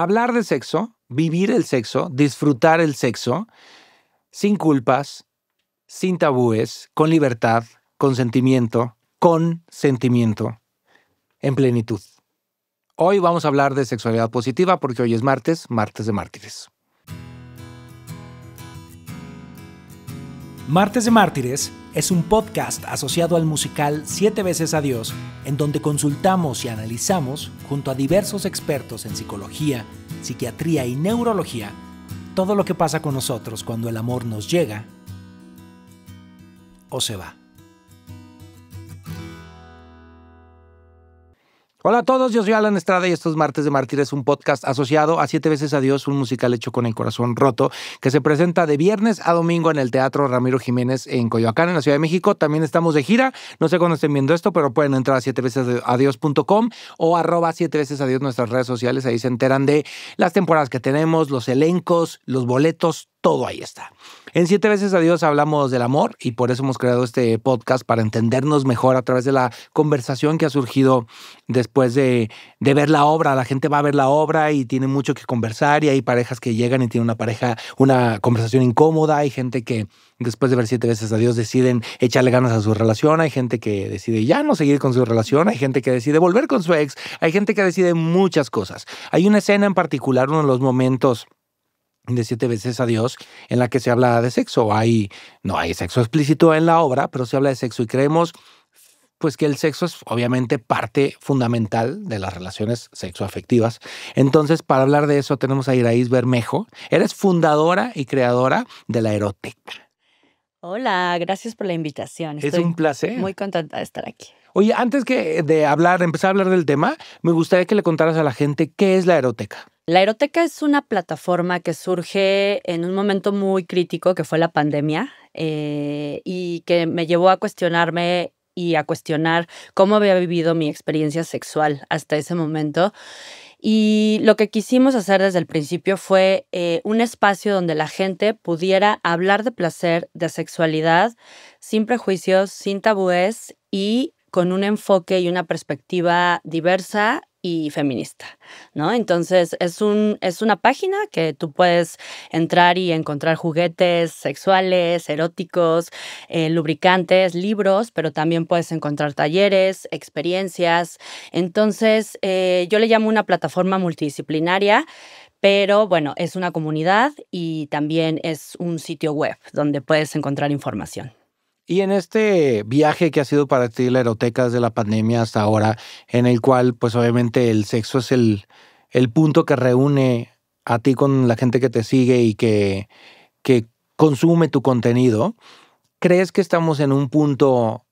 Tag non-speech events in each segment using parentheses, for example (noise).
hablar de sexo, vivir el sexo, disfrutar el sexo, sin culpas, sin tabúes, con libertad, con sentimiento, con sentimiento, en plenitud. Hoy vamos a hablar de sexualidad positiva porque hoy es martes, martes de mártires. Martes de Mártires es un podcast asociado al musical Siete veces Adiós, en donde consultamos y analizamos, junto a diversos expertos en psicología, psiquiatría y neurología, todo lo que pasa con nosotros cuando el amor nos llega o se va. Hola a todos, yo soy Alan Estrada y estos Martes de Mártires, un podcast asociado a Siete veces a Dios, un musical hecho con el corazón roto, que se presenta de viernes a domingo en el Teatro Ramiro Jiménez en Coyoacán, en la Ciudad de México. También estamos de gira, no sé cuándo estén viendo esto, pero pueden entrar a siete veces a o arroba siete veces a Dios nuestras redes sociales, ahí se enteran de las temporadas que tenemos, los elencos, los boletos, todo ahí está. En Siete veces a Dios hablamos del amor y por eso hemos creado este podcast para entendernos mejor a través de la conversación que ha surgido después de, ver la obra. La gente va a ver la obra y tiene mucho que conversar y hay parejas que llegan y tienen una pareja, una conversación incómoda, hay gente que después de ver siete veces a Dios deciden echarle ganas a su relación, hay gente que decide ya no seguir con su relación, hay gente que decide volver con su ex, hay gente que decide muchas cosas. Hay una escena en particular, uno de los momentos de siete veces a Dios en la que se habla de sexo. Hay, no hay sexo explícito en la obra, pero se habla de sexo y creemos pues que el sexo es obviamente parte fundamental de las relaciones sexoafectivas. Entonces, para hablar de eso tenemos a Iraís Bermejo. Eres fundadora y creadora de la Eroteca. Hola, gracias por la invitación. es un placer. Muy contenta de estar aquí. Oye, antes de hablar, empezar a hablar del tema, me gustaría que le contaras a la gente qué es la Eroteca. La Aeroteca es una plataforma que surge en un momento muy crítico que fue la pandemia eh, y que me llevó a cuestionarme y a cuestionar cómo había vivido mi experiencia sexual hasta ese momento. Y lo que quisimos hacer desde el principio fue eh, un espacio donde la gente pudiera hablar de placer, de sexualidad, sin prejuicios, sin tabúes y con un enfoque y una perspectiva diversa y feminista, ¿no? Entonces es, un, es una página que tú puedes entrar y encontrar juguetes sexuales, eróticos, eh, lubricantes, libros, pero también puedes encontrar talleres, experiencias. Entonces eh, yo le llamo una plataforma multidisciplinaria, pero bueno, es una comunidad y también es un sitio web donde puedes encontrar información. Y en este viaje que ha sido para ti la eroteca desde la pandemia hasta ahora, en el cual pues obviamente el sexo es el, el punto que reúne a ti con la gente que te sigue y que, que consume tu contenido, ¿crees que estamos en un punto,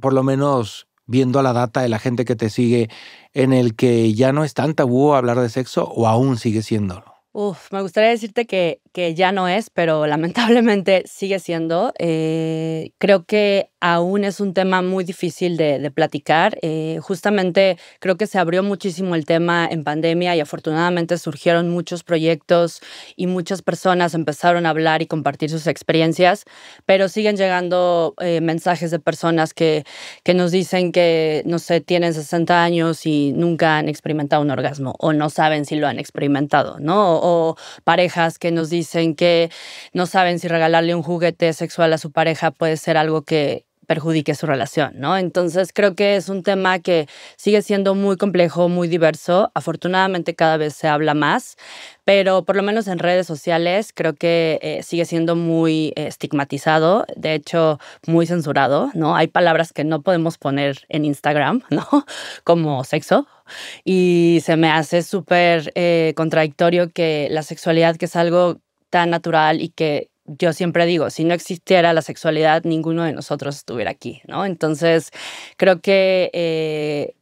por lo menos viendo la data de la gente que te sigue, en el que ya no es tan tabú hablar de sexo o aún sigue siéndolo? Uf, me gustaría decirte que, que ya no es, pero lamentablemente sigue siendo. Eh, creo que aún es un tema muy difícil de, platicar. Eh, justamente creo que se abrió muchísimo el tema en pandemia y afortunadamente surgieron muchos proyectos y muchas personas empezaron a hablar y compartir sus experiencias, pero siguen llegando eh, mensajes de personas que, que nos dicen que, no sé, tienen 60 años y nunca han experimentado un orgasmo o no saben si lo han experimentado, ¿no? O, o parejas que nos dicen dicen que no saben si regalarle un juguete sexual a su pareja puede ser algo que perjudique su relación, ¿no? Entonces creo que es un tema que sigue siendo muy complejo, muy diverso. Afortunadamente cada vez se habla más, pero por lo menos en redes sociales creo que eh, sigue siendo muy eh, estigmatizado, de hecho muy censurado, ¿no? Hay palabras que no podemos poner en Instagram, (laughs) ¿no? Como sexo. Y se me hace súper eh, contradictorio que la sexualidad, que es algo tan natural y que yo siempre digo, si no existiera la sexualidad, ninguno de nosotros estuviera aquí, ¿no? Entonces, creo que eh,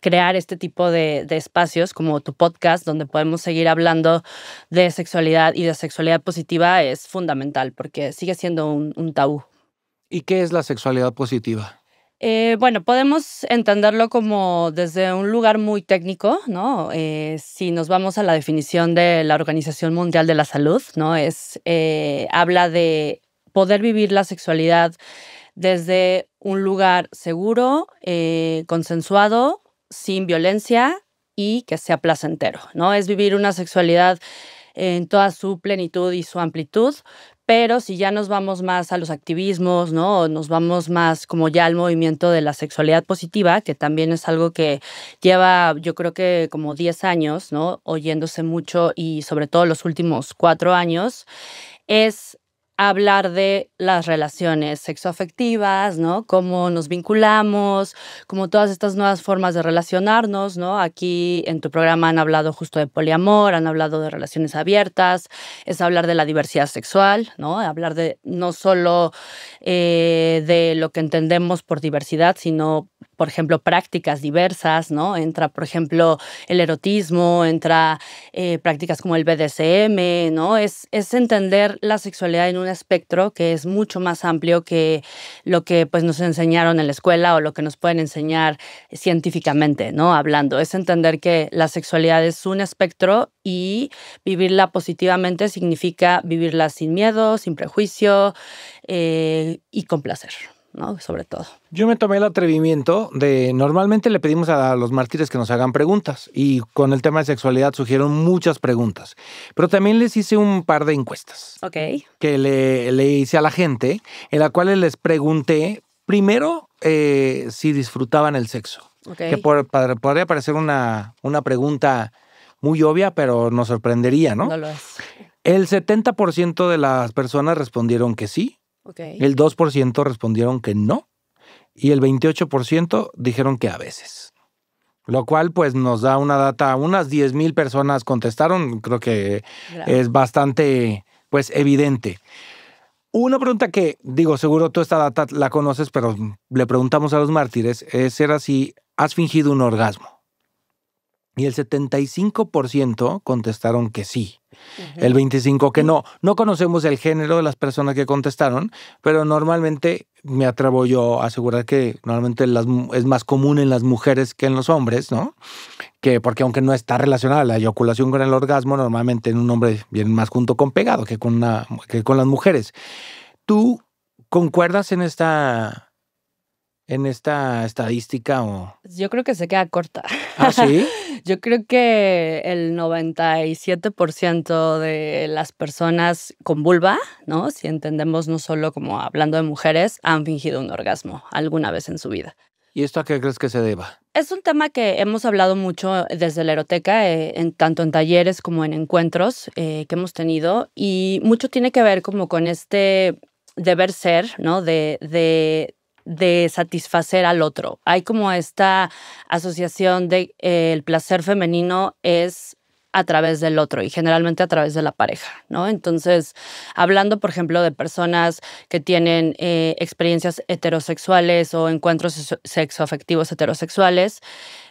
crear este tipo de, espacios como tu podcast, donde podemos seguir hablando de sexualidad y de sexualidad positiva, es fundamental porque sigue siendo un tabú. ¿Y qué es la sexualidad positiva? Eh, bueno, podemos entenderlo como desde un lugar muy técnico, ¿no? Eh, si nos vamos a la definición de la Organización Mundial de la Salud, ¿no? Es, eh, habla de poder vivir la sexualidad desde un lugar seguro, consensuado, sin violencia y que sea placentero, ¿no? Es vivir una sexualidad en toda su plenitud y su amplitud, pero si ya nos vamos más a los activismos, ¿no? nos vamos más como ya al movimiento de la sexualidad positiva, que también es algo que lleva, yo creo que como 10 años, ¿no? Oyéndose mucho y sobre todo los últimos cuatro años, es hablar de las relaciones sexoafectivas, ¿no? Cómo nos vinculamos, como todas estas nuevas formas de relacionarnos, ¿no? Aquí en tu programa han hablado justo de poliamor, han hablado de relaciones abiertas, es hablar de la diversidad sexual, ¿no? Hablar de no solo eh, de lo que entendemos por diversidad, sino por ejemplo, prácticas diversas, ¿no? Entra, por ejemplo, el erotismo, entra eh, prácticas como el BDSM, ¿no? Es, es entender la sexualidad en un espectro que es mucho más amplio que lo que pues, nos enseñaron en la escuela o lo que nos pueden enseñar científicamente, ¿no? Hablando. Es entender que la sexualidad es un espectro y vivirla positivamente significa vivirla sin miedo, sin prejuicio eh, y con placer. ¿no? Sobre todo. Yo me tomé el atrevimiento de, normalmente le pedimos a los mártires que nos hagan preguntas y con el tema de sexualidad surgieron muchas preguntas, pero también les hice un par de encuestas. Ok. Que le, hice a la gente, en la cual les pregunté primero eh, si disfrutaban el sexo. Que podría parecer una, una pregunta muy obvia, pero nos sorprendería, ¿no? No lo es. El 70% de las personas respondieron que sí, el 2% respondieron que no y el 28% dijeron que a veces. Lo cual pues nos da una data, unas 10.000 personas contestaron, creo que es bastante pues evidente. Una pregunta que, digo, seguro tú esta data la conoces, pero le preguntamos a los mártires, es era si has fingido un orgasmo y el 75% contestaron que sí. El 25% que no. No conocemos el género de las personas que contestaron, pero normalmente me atrevo yo a asegurar que normalmente es más común en las mujeres que en los hombres, ¿no? Que porque aunque no está relacionada la eyaculación con el orgasmo, normalmente en un hombre viene más junto con pegado que con, una, que con las mujeres. ¿Tú concuerdas en esta en esta estadística? O... Pues yo creo que se queda corta. ¿Ah, sí? (laughs) Yo creo que el 97% de las personas con vulva, ¿no? Si entendemos no solo como hablando de mujeres, han fingido un orgasmo alguna vez en su vida. ¿Y esto a qué crees que se deba? Es un tema que hemos hablado mucho desde la eroteca, eh, en, tanto en talleres como en encuentros eh, que hemos tenido, y mucho tiene que ver como con este deber ser, ¿no? de, de satisfacer al otro. Hay como esta asociación de eh, el placer femenino es a través del otro y generalmente a través de la pareja, ¿no? Entonces, hablando, por ejemplo, de personas que tienen eh, experiencias heterosexuales o encuentros sexoafectivos heterosexuales,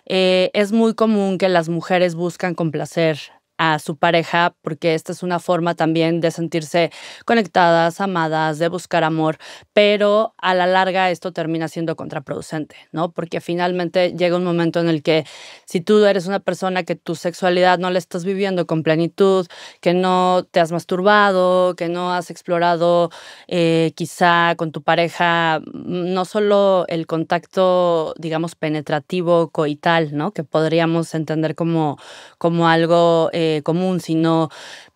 eh, es muy común que las mujeres buscan complacer a su pareja, porque esta es una forma también de sentirse conectadas, amadas, de buscar amor, pero a la larga esto termina siendo contraproducente, ¿no? Porque finalmente llega un momento en el que si tú eres una persona que tu sexualidad no la estás viviendo con plenitud, que no te has masturbado, que no has explorado eh, quizá con tu pareja mm, no solo el contacto, digamos, penetrativo, coital, ¿no? Que podríamos entender como, como algo... Eh, común, sino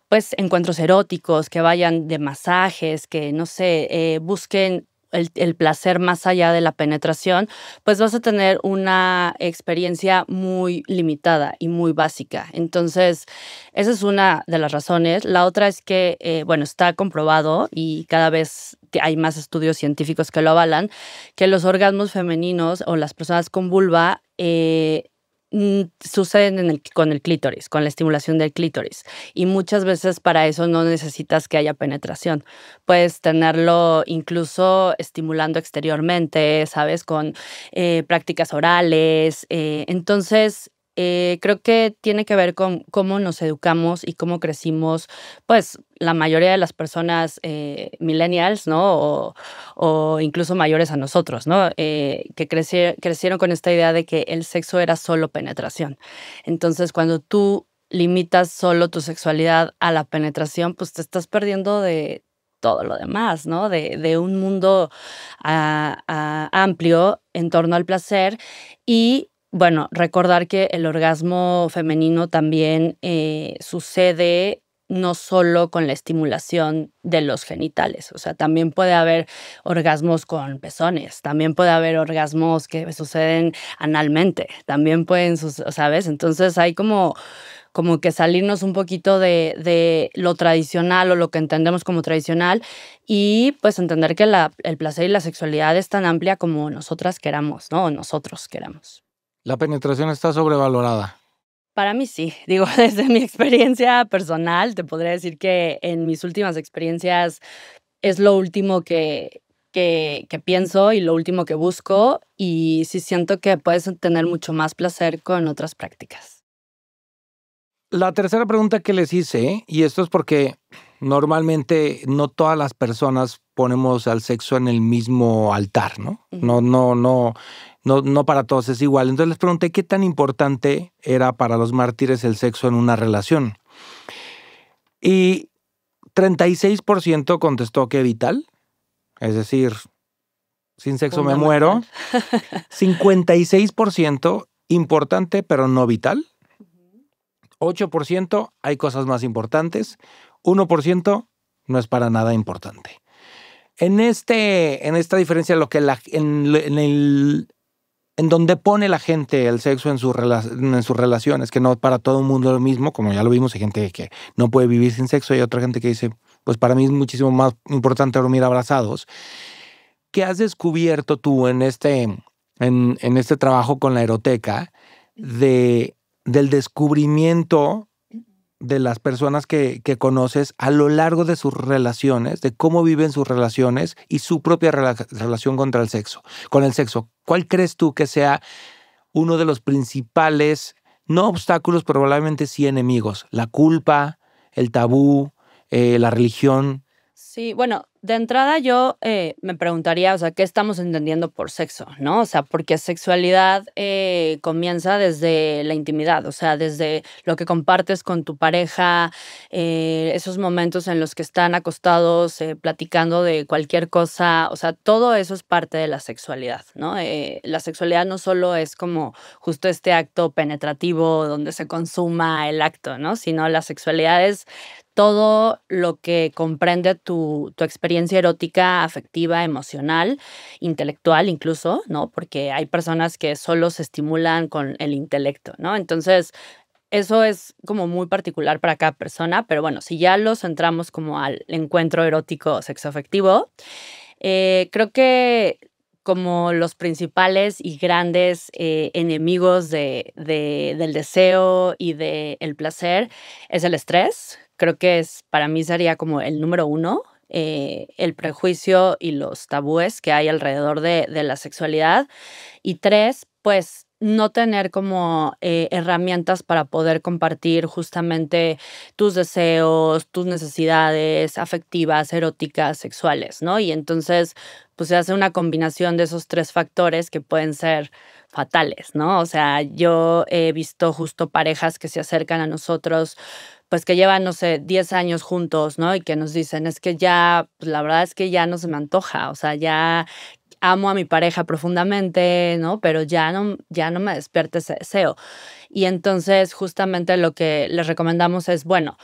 pues encuentros eróticos, que vayan de masajes, que no sé, eh, busquen el, placer más allá de la penetración, pues vas a tener una experiencia muy limitada y muy básica. Entonces, esa es una de las razones. La otra es que, eh, bueno, está comprobado y cada vez hay más estudios científicos que lo avalan, que los orgasmos femeninos o las personas con vulva eh, Mm, suceden en el, con el clítoris, con la estimulación del clítoris. Y muchas veces para eso no necesitas que haya penetración. Puedes tenerlo incluso estimulando exteriormente, ¿sabes? Con eh, prácticas orales. Eh, entonces, eh, creo que tiene que ver con cómo nos educamos y cómo crecimos, pues la mayoría de las personas eh, millennials, ¿no? O, incluso mayores a nosotros, ¿no? Eh, que crecieron con esta idea de que el sexo era solo penetración. Entonces, cuando tú limitas solo tu sexualidad a la penetración, pues te estás perdiendo de todo lo demás, ¿no? De, un mundo ah, ah, amplio en torno al placer y bueno, recordar que el orgasmo femenino también eh, sucede no solo con la estimulación de los genitales, o sea, también puede haber orgasmos con pezones, también puede haber orgasmos que suceden analmente, también pueden, ¿sabes? Entonces hay como, que salirnos un poquito de, lo tradicional o lo que entendemos como tradicional y pues entender que el placer y la sexualidad es tan amplia como nosotras queramos, ¿no? nosotros queramos. ¿La penetración está sobrevalorada? Para mí sí. (laughs) Digo, desde mi experiencia personal, te podría decir que en mis últimas experiencias es lo último que, que, pienso y lo último que busco. Y sí siento que puedes tener mucho más placer con otras prácticas. La tercera pregunta que les hice, y esto es porque normalmente no todas las personas ponemos al sexo en el mismo altar, ¿no? No, no, no no, para todos es igual. Entonces les pregunté qué tan importante era para los mártires el sexo en una relación. Y 36% contestó que vital, es decir, sin sexo me muero. 56% (laughs) importante pero no vital. 8% hay cosas más importantes. 1% no es para nada importante. En, este, en esta diferencia, lo que la, en el en donde pone la gente el sexo en, sus en sus relaciones, que no para todo el mundo es lo mismo, como ya lo vimos, hay gente que no puede vivir sin sexo y hay otra gente que dice, pues para mí es muchísimo más importante dormir abrazados. ¿Qué has descubierto tú en este, en, este trabajo con la eroteca de, del descubrimiento de las personas que, que, conoces a lo largo de sus relaciones, de cómo viven sus relaciones y su propia relación contra el sexo, con el sexo. ¿Cuál crees tú que sea uno de los principales, no obstáculos, probablemente sí enemigos? La culpa, el tabú, eh, la religión, Sí, bueno, de entrada yo eh, me preguntaría, o sea, ¿qué estamos entendiendo por sexo? ¿No? O sea, porque sexualidad eh, comienza desde la intimidad, o sea, desde lo que compartes con tu pareja, eh, esos momentos en los que están acostados platicando de cualquier cosa, o sea, todo eso es parte de la sexualidad, ¿no? la sexualidad no solo es como justo este acto penetrativo donde se consuma el acto, ¿no? Sino la sexualidad es todo lo que comprende tu, experiencia erótica, afectiva, emocional, intelectual incluso, ¿no? Porque hay personas que solo se estimulan con el intelecto, ¿no? Entonces, eso es como muy particular para cada persona, pero bueno, si ya los centramos como al encuentro erótico sexoafectivo, afectivo, eh, creo que como los principales y grandes eh, enemigos de, del deseo y del placer es el estrés, creo que es, para mí sería como el número uno, eh, el prejuicio y los tabúes que hay alrededor de, la sexualidad. Y tres, pues no tener como eh, herramientas para poder compartir justamente tus deseos, tus necesidades afectivas, eróticas, sexuales, ¿no? Y entonces, pues se hace una combinación de esos tres factores que pueden ser fatales, ¿no? O sea, yo he visto justo parejas que se acercan a nosotros, pues que llevan, no sé, 10 años juntos, ¿no? Y que nos dicen, es que ya, pues, la verdad es que ya no se me antoja, o sea, ya amo a mi pareja profundamente, ¿no? Pero ya no, ya no me despierte ese deseo. Y entonces justamente lo que les recomendamos es, bueno,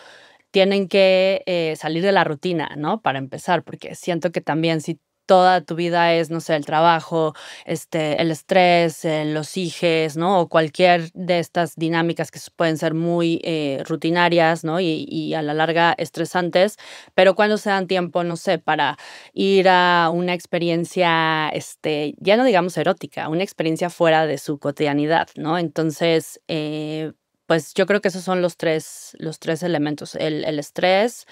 tienen que eh, salir de la rutina, ¿no? Para empezar, porque siento que también si toda tu vida es, no sé, el trabajo, este, el estrés, eh, los hijes, ¿no? O cualquier de estas dinámicas que pueden ser muy eh, rutinarias, ¿no? Y, a la larga estresantes, pero cuando se dan tiempo, no sé, para ir a una experiencia, este, ya no digamos erótica, una experiencia fuera de su cotidianidad, ¿no? Entonces, eh, pues yo creo que esos son los tres, los tres elementos, el estrés,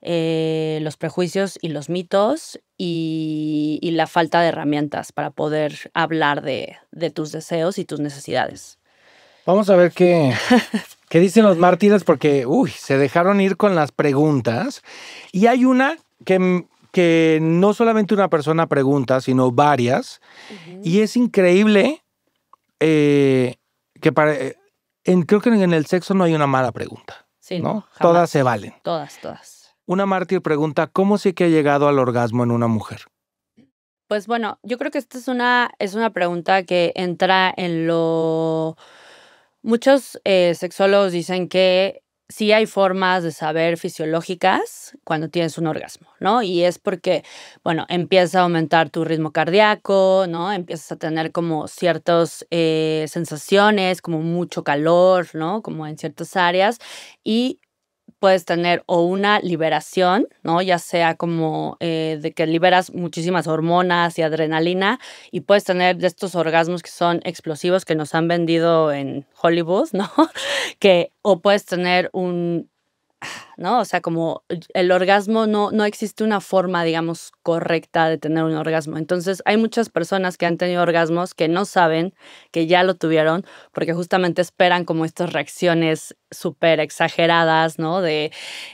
eh, los prejuicios y los mitos y, la falta de herramientas para poder hablar de, tus deseos y tus necesidades. Vamos a ver qué, dicen los mártires porque, uy, se dejaron ir con las preguntas. Y hay una que mm, que no solamente una persona pregunta, sino varias. Y es increíble eh, que para, eh, en, creo que en el sexo no hay una mala pregunta. Todas se valen. Todas, todas. Una mártir pregunta, ¿cómo sí que ha llegado al orgasmo en una mujer? Pues bueno, yo creo que esta es una, es una pregunta que entra en lo... Muchos eh, sexólogos dicen que sí hay formas de saber fisiológicas cuando tienes un orgasmo, ¿no? Y es porque, bueno, empieza a aumentar tu ritmo cardíaco, ¿no? Empiezas a tener como ciertas eh, sensaciones, como mucho calor, ¿no? Como en ciertas áreas. Y puedes tener o una liberación, ¿no? Ya sea como eh, de que liberas muchísimas hormonas y adrenalina y puedes tener de estos orgasmos que son explosivos que nos han vendido en Hollywood, (laughs) ¿no? que o puedes tener un ¿no? O sea, como el orgasmo no, no existe una forma, digamos, correcta de tener un orgasmo. Entonces, hay muchas personas que han tenido orgasmos que no saben que ya lo tuvieron porque justamente esperan como estas reacciones súper exageradas, ¿no? De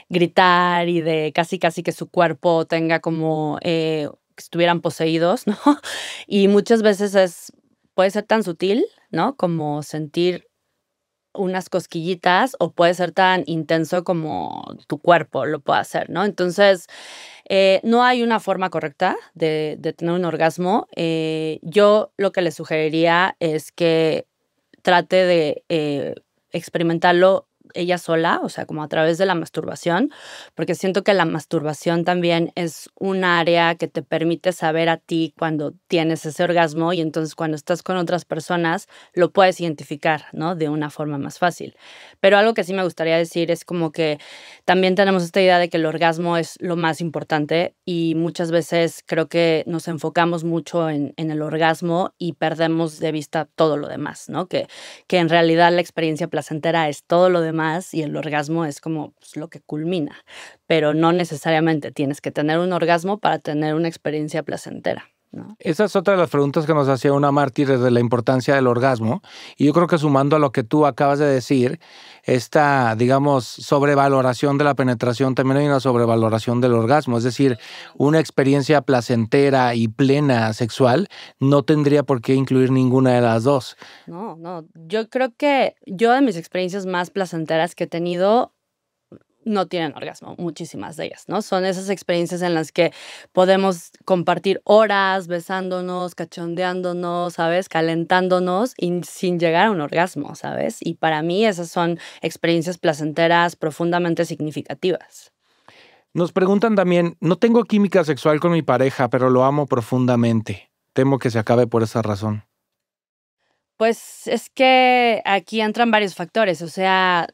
gritar y de casi, casi que su cuerpo tenga como... Eh, que estuvieran poseídos, ¿no? (laughs) Y muchas veces es, puede ser tan sutil, ¿no? Como sentir unas cosquillitas o puede ser tan intenso como tu cuerpo lo puede hacer, ¿no? Entonces, eh, no hay una forma correcta de, tener un orgasmo. Eh, yo lo que le sugeriría es que trate de eh, experimentarlo ella sola, o sea, como a través de la masturbación, porque siento que la masturbación también es un área que te permite saber a ti cuando tienes ese orgasmo y entonces cuando estás con otras personas lo puedes identificar, ¿no? De una forma más fácil. Pero algo que sí me gustaría decir es como que también tenemos esta idea de que el orgasmo es lo más importante y muchas veces creo que nos enfocamos mucho en, el orgasmo y perdemos de vista todo lo demás, ¿no? Que, que en realidad la experiencia placentera es todo lo demás más y el orgasmo es como pues, lo que culmina, pero no necesariamente tienes que tener un orgasmo para tener una experiencia placentera. Esa es otra de las preguntas que nos hacía una mártir de la importancia del orgasmo. Y yo creo que sumando a lo que tú acabas de decir, esta, digamos, sobrevaloración de la penetración, también hay una sobrevaloración del orgasmo. Es decir, una experiencia placentera y plena sexual no tendría por qué incluir ninguna de las dos. No, no. Yo creo que yo de mis experiencias más placenteras que he tenido no tienen orgasmo, muchísimas de ellas, ¿no? Son esas experiencias en las que podemos compartir horas besándonos, cachondeándonos, ¿sabes? Calentándonos y sin llegar a un orgasmo, ¿sabes? Y para mí esas son experiencias placenteras profundamente significativas. Nos preguntan también, no tengo química sexual con mi pareja, pero lo amo profundamente. Temo que se acabe por esa razón. Pues es que aquí entran varios factores, o sea,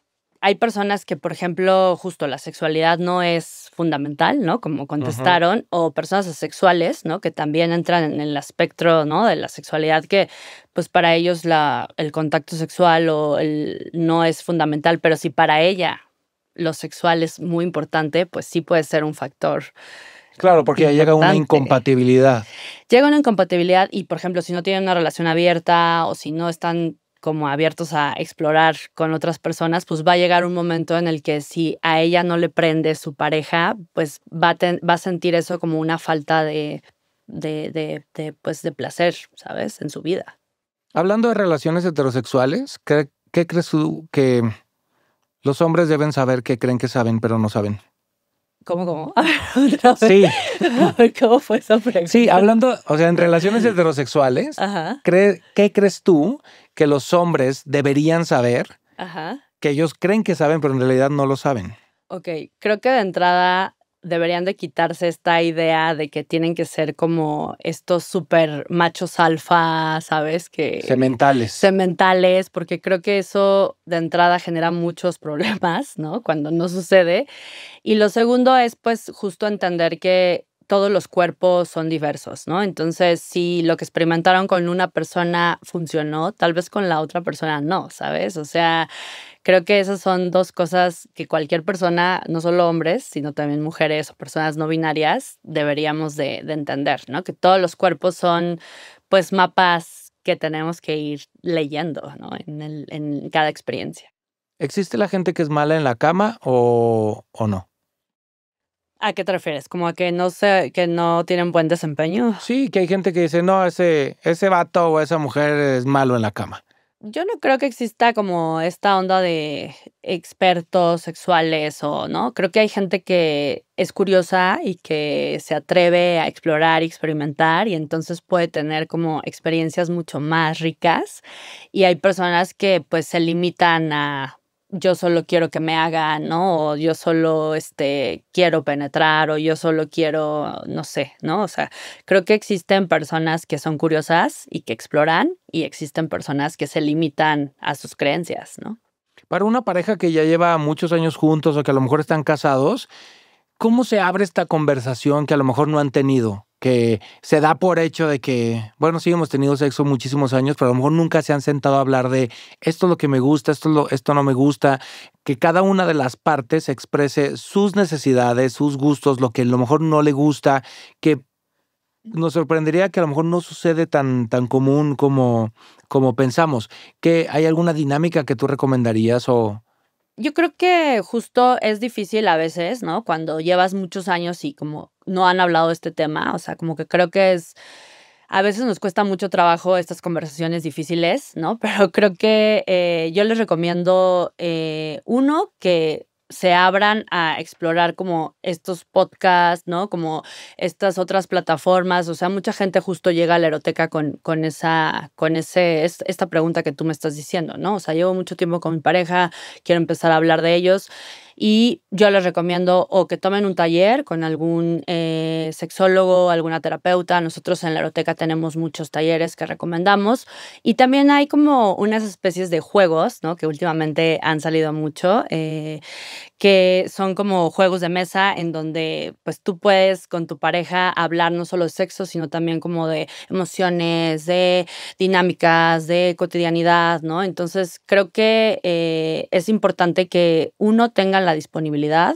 hay personas que, por ejemplo, justo la sexualidad no es fundamental, ¿no? Como contestaron, o personas asexuales, ¿no? Que también entran en el espectro, ¿no? De la sexualidad que, pues para ellos la, el contacto sexual o el, no es fundamental, pero si para ella lo sexual es muy importante, pues sí puede ser un factor. Claro, porque llega una incompatibilidad. Llega una incompatibilidad y, por ejemplo, si no tienen una relación abierta o si no están como abiertos a explorar con otras personas, pues va a llegar un momento en el que si a ella no le prende su pareja, pues va a, sentir eso como una falta de, pues de placer, ¿sabes? En su vida. Hablando de relaciones heterosexuales, ¿qué, crees tú que los hombres deben saber que creen que saben, pero no saben? ¿Cómo, cómo? (laughs) A ver, Sí. (laughs) ¿cómo fue esa pregunta? Sí, hablando, o sea, en relaciones (laughs) heterosexuales, ¿qué crees tú que los hombres deberían saber, que ellos creen que saben, pero en realidad no lo saben. Ok, creo que de entrada deberían de quitarse esta idea de que tienen que ser como estos super machos alfa, ¿sabes? Que sementales. Sementales, porque creo que eso de entrada genera muchos (laughs) problemas, ¿no? Cuando no sucede. Y lo segundo es pues justo entender que todos los cuerpos son diversos, ¿no? Entonces, si lo que experimentaron con una persona funcionó, tal vez con la otra persona no, ¿sabes? O sea, creo que esas son dos cosas que cualquier persona, no solo hombres, sino también mujeres o personas no binarias, deberíamos de, entender, ¿no? Que todos los cuerpos son, pues, mapas que tenemos que ir leyendo, ¿no? En, cada experiencia. ¿Existe la gente que es mala en la cama o no? ¿A qué te refieres? ¿Como a que no se, que no tienen buen desempeño? Sí, que hay gente que dice, no, ese, ese vato o esa mujer es malo en la cama. Yo no creo que exista como esta onda de expertos sexuales o no. Creo que hay gente que es curiosa y que se atreve a explorar y experimentar y entonces puede tener como experiencias mucho más ricas. Y hay personas que pues se limitan a yo solo quiero que me hagan, ¿no? O yo solo este, quiero penetrar, o yo solo quiero, no sé, ¿no? O sea, creo que existen personas que son curiosas y que exploran, y existen personas que se limitan a sus creencias, ¿no? Para una pareja que ya lleva muchos años juntos o que a lo mejor están casados, ¿cómo se abre esta conversación que a lo mejor no han tenido? que se da por hecho de que, bueno, sí hemos tenido sexo muchísimos años, pero a lo mejor nunca se han sentado a hablar de esto es lo que me gusta, esto, lo, esto no me gusta, que cada una de las partes exprese sus necesidades, sus gustos, lo que a lo mejor no le gusta, que nos sorprendería que a lo mejor no sucede tan, tan común como, como pensamos. ¿Que ¿Hay alguna dinámica que tú recomendarías o, yo creo que justo es difícil a veces, ¿no? Cuando llevas muchos años y como no han hablado de este tema, o sea, como que creo que es... A veces nos cuesta mucho trabajo estas conversaciones difíciles, ¿no? (laughs) Pero creo que eh, yo les recomiendo, eh, uno, que se abran a explorar como estos podcasts, ¿no? Como estas otras plataformas. O sea, mucha gente justo llega a la eroteca con, con esa, con ese, esta pregunta que tú me estás diciendo, ¿no? O sea, llevo mucho tiempo con mi pareja, quiero empezar a hablar de ellos y yo les recomiendo o que tomen un taller con algún eh, sexólogo, alguna terapeuta. Nosotros en la Aroteca tenemos muchos talleres que recomendamos y también hay como unas especies de juegos, ¿no? Que últimamente han salido mucho, eh, que son como juegos de mesa en donde pues tú puedes con tu pareja hablar no solo de sexo, sino también como de emociones, de dinámicas, de cotidianidad, ¿no? Entonces creo que eh, es importante que uno tenga la disponibilidad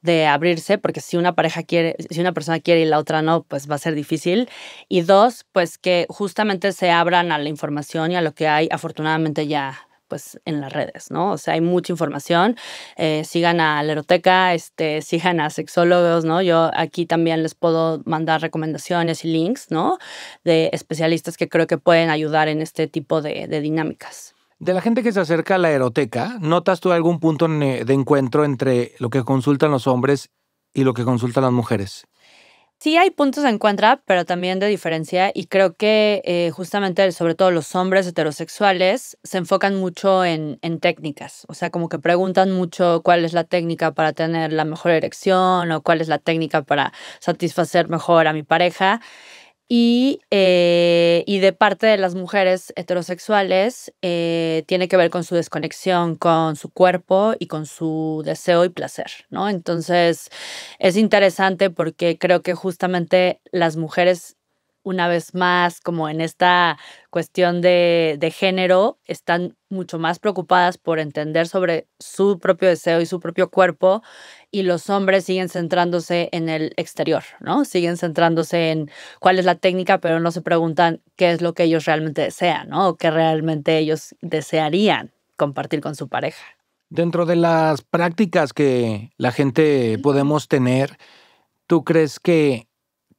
de abrirse, porque si una pareja quiere, si una persona quiere y la otra no, pues va a ser difícil. Y dos, pues que justamente se abran a la información y a lo que hay afortunadamente ya pues en las redes, ¿no? O sea, hay mucha información. Eh, sigan a la este, sigan a sexólogos, ¿no? Yo aquí también les puedo mandar recomendaciones y links, ¿no? De especialistas que creo que pueden ayudar en este tipo de, de dinámicas. De la gente que se acerca a la eroteca, ¿notas tú algún punto de encuentro entre lo que consultan los hombres y lo que consultan las mujeres? Sí hay puntos en contra, pero también de diferencia y creo que eh, justamente sobre todo los hombres heterosexuales se enfocan mucho en, en, técnicas, o sea, como que preguntan mucho cuál es la técnica para tener la mejor erección o cuál es la técnica para satisfacer mejor a mi pareja eh, y, de parte de las mujeres heterosexuales eh, tiene que ver con su desconexión con su cuerpo y con su deseo y placer, ¿no? Entonces es interesante porque creo que justamente las mujeres una vez más, como en esta cuestión de, género, están mucho más preocupadas por entender sobre su propio deseo y su propio cuerpo, y los hombres siguen centrándose en el exterior, ¿no? Siguen centrándose en cuál es la técnica, pero no se preguntan qué es lo que ellos realmente desean, ¿no? O qué realmente ellos desearían compartir con su pareja. Dentro de las prácticas que la gente podemos tener, ¿tú crees que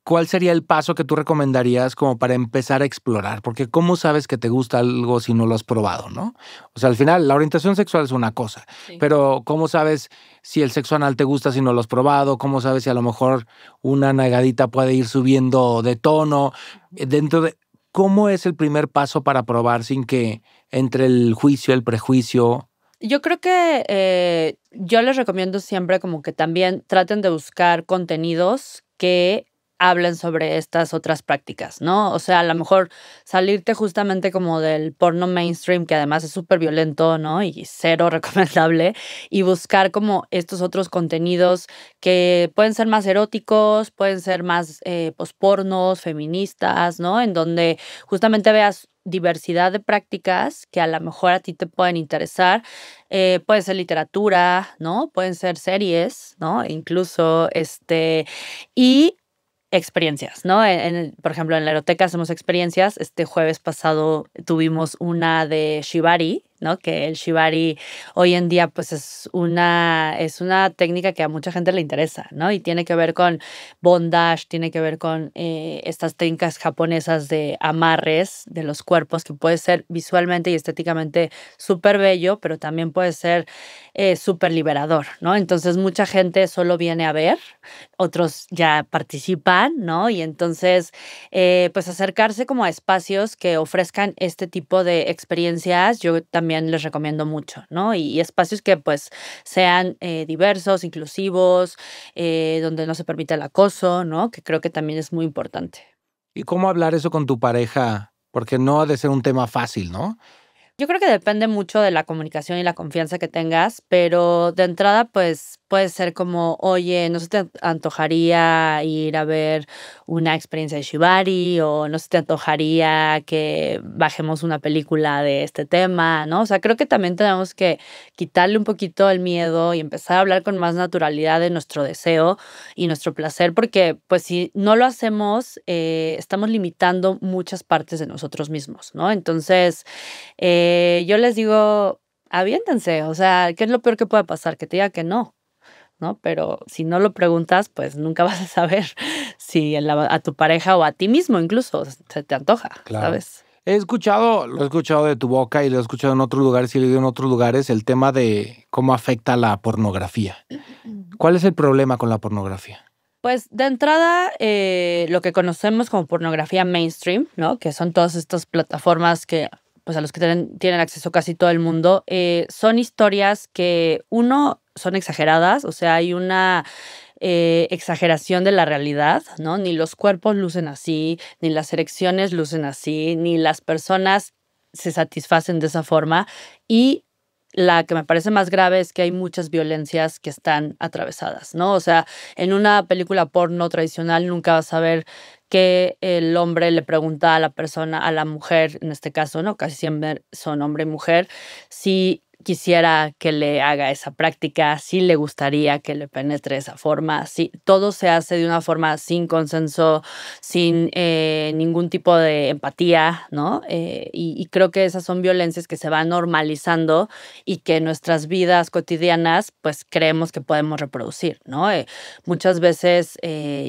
¿cuál sería el paso que tú recomendarías como para empezar a explorar? Porque ¿cómo sabes que te gusta algo si no lo has probado, no? O sea, al final, la orientación sexual es una cosa, pero ¿cómo sabes si el sexo anal te gusta si no lo has probado? ¿Cómo sabes si a lo mejor una nagadita puede ir subiendo de tono? Dentro de... ¿Cómo es el primer paso para probar sin que entre el juicio, el prejuicio, yo creo que eh, yo les recomiendo siempre como que también traten de buscar contenidos que hablen sobre estas otras prácticas, ¿no? O sea, a lo mejor salirte justamente como del porno mainstream, que además es súper violento, ¿no? Y cero (laughs) recomendable, y buscar como estos otros contenidos que pueden ser más eróticos, pueden ser más eh, pospornos, feministas, ¿no? En donde justamente veas diversidad de prácticas que a lo mejor a ti te pueden interesar. Eh, puede ser literatura, ¿no? Pueden ser series, ¿no? Incluso, este, y experiencias, ¿no? En, por ejemplo, en la aeroteca hacemos experiencias. Este jueves pasado tuvimos una de Shibari, que el shibari hoy en día pues es una, es una técnica que a mucha gente le interesa, ¿no? Y tiene que ver con bondage, tiene que ver con eh, estas técnicas japonesas de amarres de los cuerpos, que puede ser visualmente y estéticamente súper bello, pero también puede ser eh, súper liberador, ¿no? Entonces mucha gente solo viene a ver, otros ya participan, ¿no? Y entonces eh, pues acercarse como a espacios que ofrezcan este tipo de experiencias, yo también también les recomiendo mucho, ¿no? Y, espacios que pues sean eh, diversos, inclusivos, eh, donde no se permita el acoso, ¿no? Que creo que también es muy importante. ¿Y cómo hablar eso con tu pareja? Porque no ha de ser un tema fácil, ¿no? Yo creo que depende mucho de la comunicación y la confianza que tengas, pero de entrada, pues puede ser como, oye, no se te antojaría ir a ver una experiencia de Shibari o no se te antojaría que bajemos una película de este tema, ¿no? O sea, creo que también tenemos que quitarle un poquito el miedo y empezar a hablar con más naturalidad de nuestro deseo y nuestro placer, porque pues si no lo hacemos, eh, estamos limitando muchas partes de nosotros mismos, ¿no? Entonces, eh, yo les digo... Aviéntense, o sea, ¿qué es lo peor que puede pasar? Que te diga que no, pero si no lo preguntas, pues nunca (laughs) vas a saber si a tu pareja o a ti mismo incluso se te antoja, ¿sabes? He escuchado, lo he escuchado de tu boca y lo he escuchado en otros lugares y lo he oído en otros lugares, el tema de cómo afecta la pornografía. (clears throat) ¿Cuál es el problema con la pornografía? Pues de entrada, eh, lo que conocemos como pornografía mainstream, ¿no? Que son todas estas plataformas que pues a los que tienen, acceso casi todo el mundo, eh, son historias que, uno, son exageradas, o sea, hay una eh, exageración de la realidad, ¿no? Ni los cuerpos lucen así, ni las erecciones lucen así, ni las personas se satisfacen de esa forma. Y la que me parece más grave es que hay muchas violencias que están atravesadas, ¿no? O sea, en una película porno tradicional nunca vas a ver que el hombre le pregunta a la persona, a la mujer, en este caso, ¿no? Casi siempre son hombre y mujer, si quisiera que le haga esa práctica, si le gustaría que le penetre de esa forma, si todo se hace de una forma sin consenso, sin eh, ningún tipo de empatía, ¿no? Eh, y, creo que esas son violencias que se van normalizando y que en nuestras vidas cotidianas, pues creemos que podemos reproducir, ¿no? Eh, muchas veces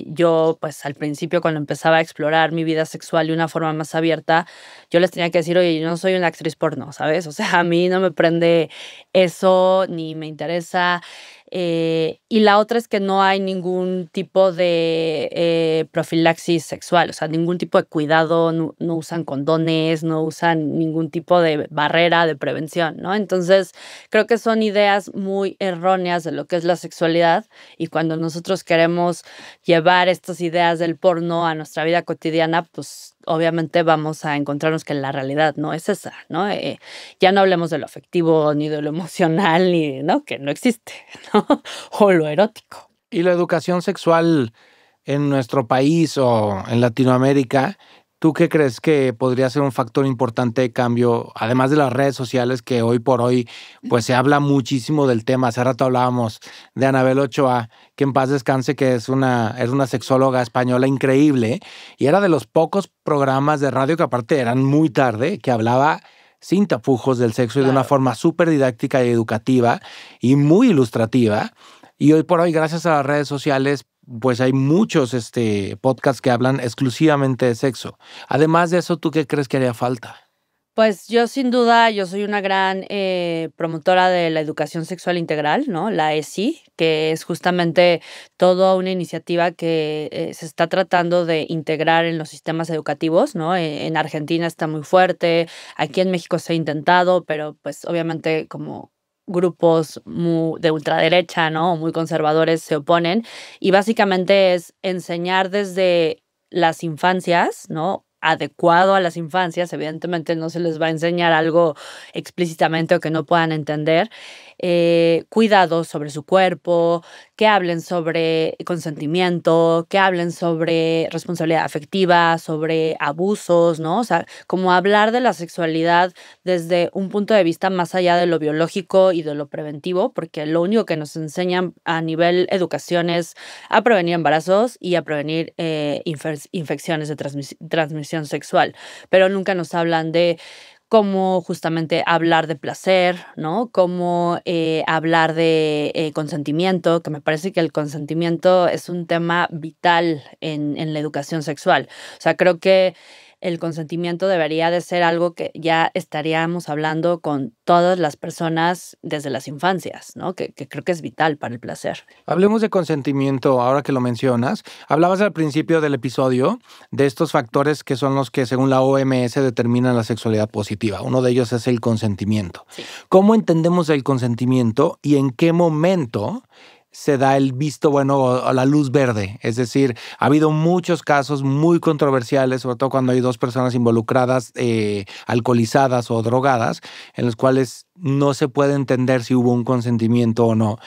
yo, pues al principio cuando empezaba a explorar mi vida sexual de una forma más abierta, yo les tenía que decir, oye, yo no soy una actriz porno, ¿sabes? O sea, a mí no me prende eso ni me interesa. Eh, y la otra es que no hay ningún tipo de eh, profilaxis sexual, o sea, ningún tipo de cuidado, no, no, usan condones, no usan ningún tipo de barrera de prevención, ¿no? Entonces, creo que son ideas muy erróneas de lo que es la sexualidad y cuando nosotros queremos llevar estas ideas del porno a nuestra vida cotidiana, pues obviamente vamos a encontrarnos que la realidad no es esa, ¿no? Eh, ya no hablemos de lo afectivo ni de lo emocional, ni, ¿no? Que no existe, (laughs) ¿no? O lo erótico. Y la educación sexual en nuestro país o en Latinoamérica ¿Tú qué crees que podría ser un factor importante de cambio, además de las redes sociales, que hoy por hoy pues se habla muchísimo del tema? Hace rato hablábamos de Anabel Ochoa, que en paz descanse, que es una, es una sexóloga española increíble, y era de los pocos programas de radio que aparte eran muy tarde, que hablaba sin tapujos del sexo y de una forma súper didáctica y educativa y muy ilustrativa. Y hoy por hoy, gracias a las redes sociales, pues hay muchos este, podcasts que hablan exclusivamente de sexo. Además de eso, ¿tú qué crees que haría falta? Pues yo sin duda, yo soy una gran eh, promotora de la educación sexual integral, ¿no? La ESI, que es justamente toda una iniciativa que eh, se está tratando de integrar en los sistemas educativos, ¿no? Eh, en Argentina está muy fuerte, aquí en México se ha intentado, pero pues obviamente como grupos de ultraderecha, ¿no? muy conservadores se oponen. Y básicamente es enseñar desde las infancias, ¿no? adecuado a las infancias, evidentemente no se les va a enseñar algo explícitamente o que no puedan entender, eh, cuidados sobre su cuerpo, que hablen sobre consentimiento, que hablen sobre responsabilidad afectiva, sobre abusos, ¿no? O sea, como hablar de la sexualidad desde un punto de vista más allá de lo biológico y de lo preventivo, porque lo único que nos enseñan a nivel educación es a prevenir embarazos y a prevenir eh, infecciones de transmisión sexual, pero nunca nos hablan de como justamente hablar de placer, ¿no? Como eh, hablar de eh, consentimiento, que me parece que el consentimiento es un tema vital en, en la educación sexual. O sea, creo que el consentimiento debería de ser algo que ya estaríamos hablando con todas las personas desde las infancias, ¿no? Que, creo que es vital para el placer. Hablemos de consentimiento ahora que lo mencionas. Hablabas al principio del episodio de estos factores que son los que según la OMS determinan la sexualidad positiva. Uno de ellos es el consentimiento. ¿Cómo entendemos el consentimiento y en qué momento se da el visto bueno o, la luz verde. Es decir, ha habido muchos casos muy controversiales, sobre todo cuando hay dos personas involucradas, eh, alcoholizadas o drogadas, en los cuales no se puede entender si hubo un consentimiento o no.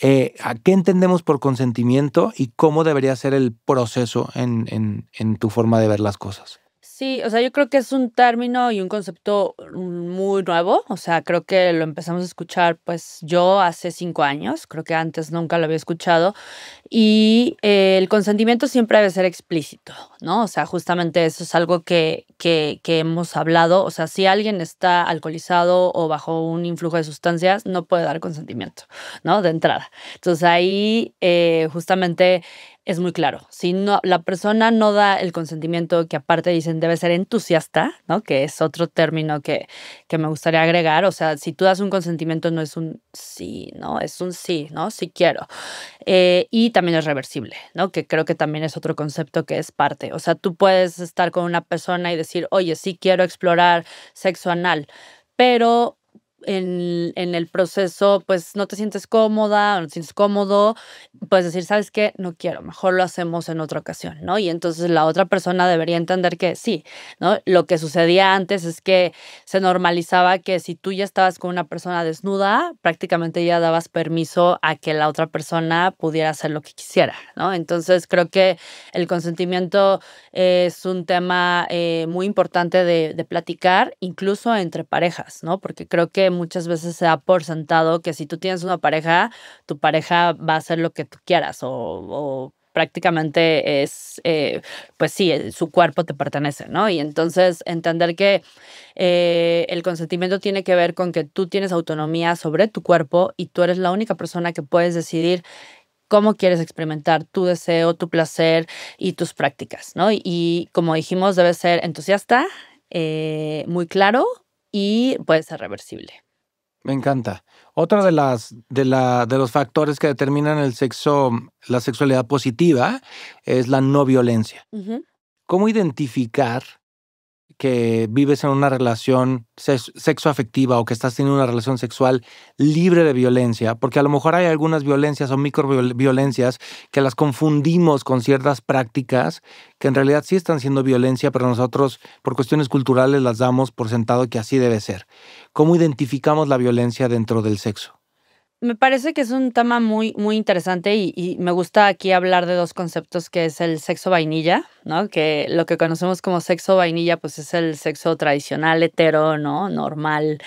Eh, qué entendemos por consentimiento y cómo debería ser el proceso en tu forma de ver las cosas? Sí, o sea, yo creo que es un término y un concepto mm, muy nuevo. O sea, creo que lo empezamos a escuchar, pues yo hace cinco años, creo que antes nunca lo había escuchado. Y eh, el consentimiento siempre debe ser explícito, ¿no? O sea, justamente eso es algo que, que, que hemos hablado. O sea, si alguien está alcoholizado o bajo un influjo de sustancias, no puede dar consentimiento, ¿no? De entrada. Entonces ahí eh, justamente es muy claro. Si no, la persona no da el consentimiento que aparte dicen debe ser entusiasta, ¿no? Que es otro término que, que me gustaría agregar. O sea, si tú das un consentimiento no es un sí, ¿no? Es un sí, ¿no? Sí quiero. Eh, y también es reversible, ¿no? Que creo que también es otro concepto que es parte. O sea, tú puedes estar con una persona y decir, oye, sí quiero explorar sexo anal, pero en, en, el proceso, pues no te sientes cómoda o no te sientes cómodo, puedes decir, ¿sabes qué? No quiero, mejor lo hacemos en otra ocasión, ¿no? Y entonces la otra persona debería entender que sí, ¿no? Lo que sucedía antes es que se normalizaba que si tú ya estabas con una persona desnuda, prácticamente ya dabas permiso a que la otra persona pudiera hacer lo que quisiera, ¿no? Entonces creo que el consentimiento es un tema eh, muy importante de, de platicar, incluso entre parejas, ¿no? Porque creo que muchas veces se ha por sentado que si tú tienes una pareja, tu pareja va a hacer lo que tú quieras o, prácticamente es, eh, pues sí, eh, su cuerpo te pertenece, ¿no? Y entonces entender que eh, el consentimiento tiene que ver con que tú tienes autonomía sobre tu cuerpo y tú eres la única persona que puedes decidir cómo quieres experimentar tu deseo, tu placer y tus prácticas, ¿no? Y, como dijimos, debe ser entusiasta, muy claro, y puede ser reversible. Me encanta. Otra de las de, la, de los factores que determinan el sexo, la sexualidad positiva, es la no violencia. ¿Cómo identificar que vives en una relación sexoafectiva o que estás teniendo una relación sexual libre de violencia, porque a lo mejor hay algunas violencias o microviolencias que las confundimos con ciertas prácticas que en realidad sí están siendo violencia, pero nosotros por cuestiones culturales las damos por sentado que así debe ser. ¿Cómo identificamos la violencia dentro del sexo? me parece que es un tema muy, muy interesante y, me gusta aquí hablar de dos conceptos que es el sexo vainilla, ¿no? Que lo que conocemos como sexo vainilla, pues es el sexo tradicional, hetero, ¿no? Normal.